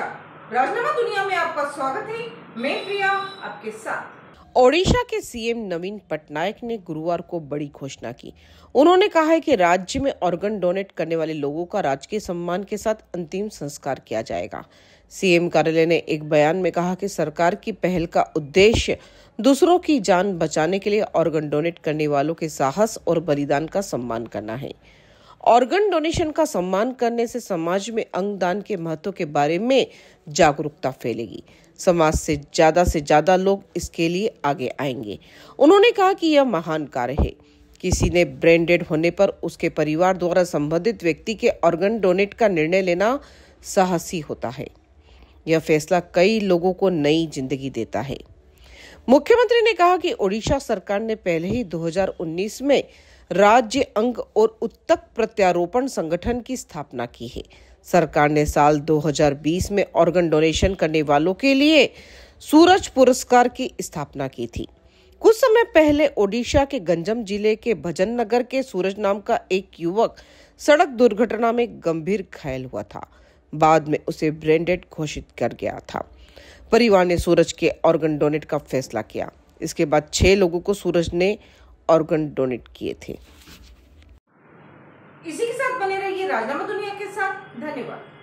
नमस्कार राजनामा दुनिया में आपका स्वागत है मैं प्रिया आपके साथ ओडिशा के सीएम नवीन पटनायक ने गुरुवार को बड़ी घोषणा की उन्होंने कहा है कि राज्य में ऑर्गन डोनेट करने वाले लोगों का राजकीय सम्मान के साथ अंतिम संस्कार किया जाएगा सीएम कार्यालय ने एक बयान में कहा कि सरकार की पहल का उद्देश्य दूसरों की जान बचाने के लिए ऑर्गन डोनेट करने वालों के साहस और बलिदान का सम्मान करना है ऑर्गन डोनेशन का सम्मान करने से समाज में अंग दान के महत्व के बारे में जागरूकता फैलेगी समाज से ज़्यादा से ज़्यादा लोग इसके लिए आगे आएंगे उन्होंने कहा कि यह महान कार्य है किसी ने ब्रेन होने पर उसके परिवार द्वारा संबंधित व्यक्ति के ऑर्गन डोनेट का निर्णय लेना साहसी होता है यह फैसला कई लोगों को नई जिंदगी देता है मुख्यमंत्री ने कहा कि ओडिशा सरकार ने पहले ही 2019 में राज्य अंग और उत्तक प्रत्यारोपण संगठन की स्थापना की है सरकार ने साल 2020 में ऑर्गन डोनेशन करने वालों के लिए सूरज पुरस्कार की स्थापना की थी कुछ समय पहले ओडिशा के गंजम जिले के भजन नगर के सूरज नाम का एक युवक सड़क दुर्घटना में गंभीर घायल हुआ था बाद में उसे ब्रेंडेड घोषित कर गया था परिवार ने सूरज के ऑर्गन डोनेट का फैसला किया इसके बाद छह लोगों को सूरज ने ऑर्गन डोनेट किए थे इसी के साथ बने रहिए राजनामा दुनिया के साथ धन्यवाद